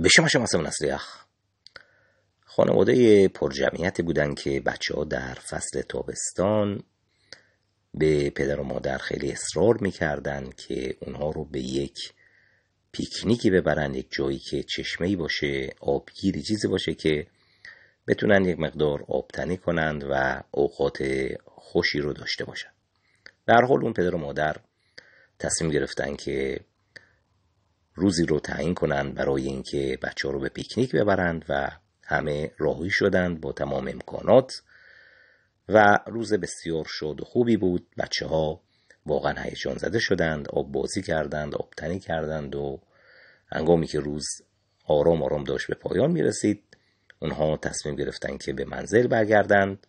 به شما شما خانواده پرجمعیتی بودن که بچه ها در فصل تابستان به پدر و مادر خیلی اصرار میکردن که اونها رو به یک پیکنیکی ببرن یک جایی که چشمهی باشه آبگیری چیزی باشه که بتونن یک مقدار آبتنی کنند و اوقات خوشی رو داشته باشن در حال اون پدر و مادر تصمیم گرفتن که روزی رو تعیین کنند برای اینکه بچه ها رو به پیکنیک ببرند و همه راهی شدند با تمام امکانات و روز بسیار شاد و خوبی بود بچه ها واقعا هیجان زده شدند آب بازی کردند آب تنی کردند و انگامی که روز آرام آرام داشت به پایان می رسید اونها تصمیم گرفتند که به منزل برگردند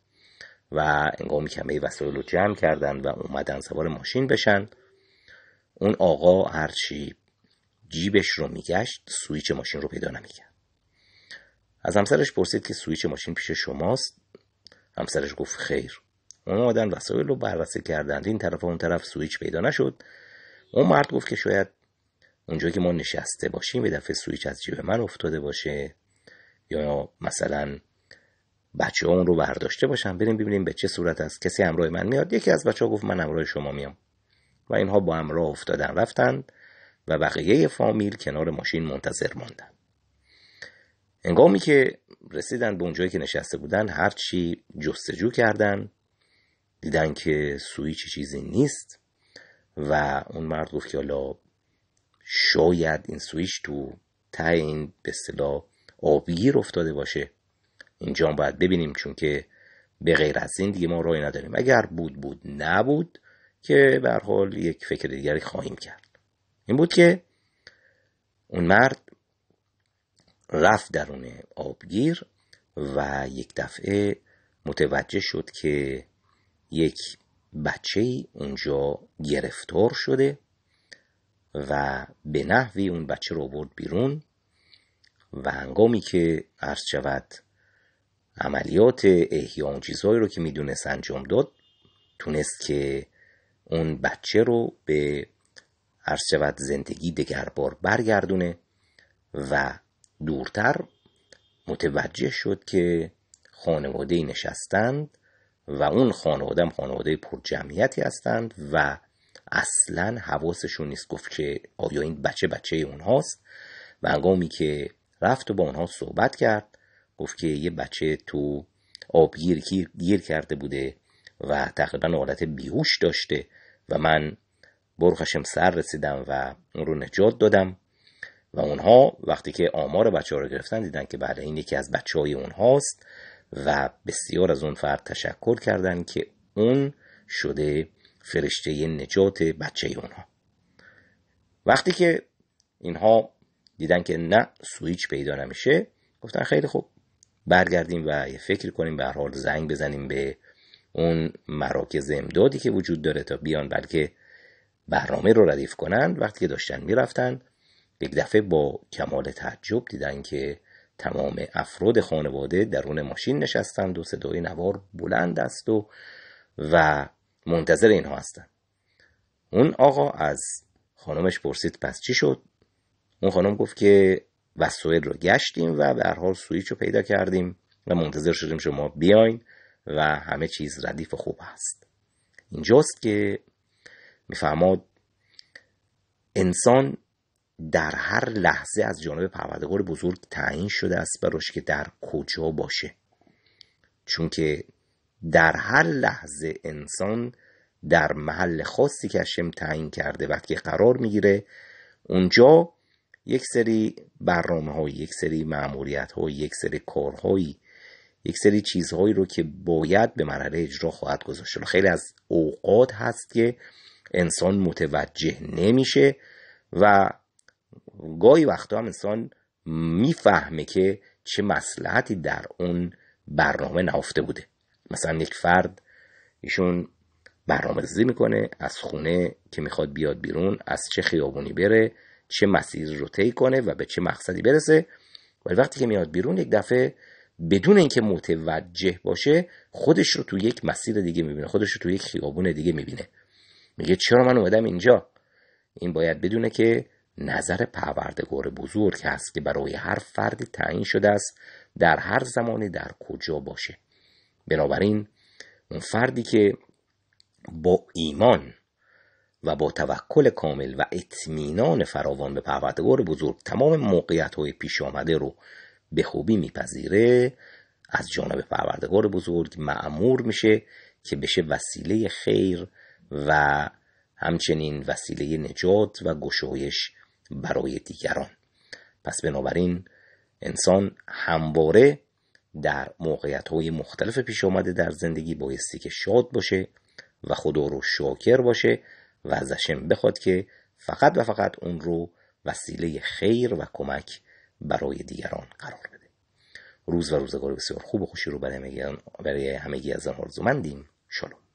و انگامی که همه وسایل رو جمع کردند و اومدن سوار ماشین بشن اون آقا هرچی جیبش رو میگشت سویچ ماشین رو پیدا نمیکرد از همسرش پرسید که سویچ ماشین پیش شماست همسرش گفت خیر اون آدم وسایل رو بررسی کردند این طرف و اون طرف سویچ پیدا نشد اون مرد گفت که شاید اونجا که ما نشسته باشیم به دفعه سویچ از جیب من افتاده باشه یا مثلا بچه ها اون رو برداشته باشن بریم ببینیم به چه صورت است کسی همراه من میاد یکی از بچه گفت من همراه شما میام و اینها با همراه افتادن رفتند و بقیه فامیل کنار ماشین منتظر ماندن انگامی که رسیدن به اونجایی که نشسته بودن هرچی جستجو کردن دیدن که سویچ چیزی نیست و اون مرد گفت که شاید این سویچ تو ته این به اصطلاح آبگیر افتاده باشه اینجا باید ببینیم چون که به غیر از این دیگه ما رای نداریم اگر بود بود نبود که به حال یک فکر دیگری خواهیم کرد این بود که اون مرد رفت درون آبگیر و یک دفعه متوجه شد که یک بچه اونجا گرفتار شده و به نحوی اون بچه رو برد بیرون و هنگامی که عرض شود عملیات احیا اون چیزهایی رو که میدونست انجام داد تونست که اون بچه رو به هر شود زندگی بار برگردونه و دورتر متوجه شد که خانواده نشستند و اون خانواده هم خانواده پر جمعیتی هستند و اصلا حواسشون نیست گفت که آیا این بچه بچه اونهاست و انگامی که رفت و با اونها صحبت کرد گفت که یه بچه تو آبگیر گیر کرده بوده و تقریبا حالت بیهوش داشته و من برخشم سر رسیدم و اون رو نجات دادم و اونها وقتی که آمار بچه ها رو گرفتن دیدن که بله این یکی از بچه های اونهاست و بسیار از اون فرد تشکر کردن که اون شده فرشته نجات بچه اونها وقتی که اینها دیدن که نه سویچ پیدا نمیشه گفتن خیلی خوب برگردیم و یه فکر کنیم به حال زنگ بزنیم به اون مراکز امدادی که وجود داره تا بیان بلکه برنامه رو ردیف کنند وقتی که داشتن میرفتند یک دفعه با کمال تعجب دیدن که تمام افراد خانواده درون ماشین نشستند و صدای نوار بلند است و و منتظر اینها هستند اون آقا از خانمش پرسید پس چی شد اون خانم گفت که وسایل رو گشتیم و به هر حال سویچ رو پیدا کردیم و منتظر شدیم شما بیاین و همه چیز ردیف خوب است اینجاست که میفرماد انسان در هر لحظه از جانب پروردگار بزرگ تعیین شده است براش که در کجا باشه چون که در هر لحظه انسان در محل خاصی که هشم تعیین کرده وقتی قرار میگیره اونجا یک سری برنامه های یک سری معمولیت های یک سری کارهایی یک سری چیزهایی رو که باید به مرحله اجرا خواهد گذاشت خیلی از اوقات هست که انسان متوجه نمیشه و گاهی وقتا هم انسان میفهمه که چه مسلحتی در اون برنامه نهفته بوده مثلا یک فرد ایشون برنامه ریزی میکنه از خونه که میخواد بیاد بیرون از چه خیابونی بره چه مسیر رو طی کنه و به چه مقصدی برسه ولی وقتی که میاد بیرون یک دفعه بدون اینکه متوجه باشه خودش رو تو یک مسیر دیگه میبینه خودش رو تو یک خیابون دیگه میبینه میگه چرا من اومدم اینجا این باید بدونه که نظر پروردگار بزرگ هست که برای هر فردی تعیین شده است در هر زمانی در کجا باشه بنابراین اون فردی که با ایمان و با توکل کامل و اطمینان فراوان به پروردگار بزرگ تمام موقعیت های پیش آمده رو به خوبی میپذیره از جانب پروردگار بزرگ معمور میشه که بشه وسیله خیر و همچنین وسیله نجات و گشایش برای دیگران پس بنابراین انسان همواره در موقعیت های مختلف پیش آمده در زندگی بایستی که شاد باشه و خدا رو شاکر باشه و ازشم بخواد که فقط و فقط اون رو وسیله خیر و کمک برای دیگران قرار بده روز و روزگار بسیار خوب و خوشی رو برای همگی از آن آرزومندیم شلوم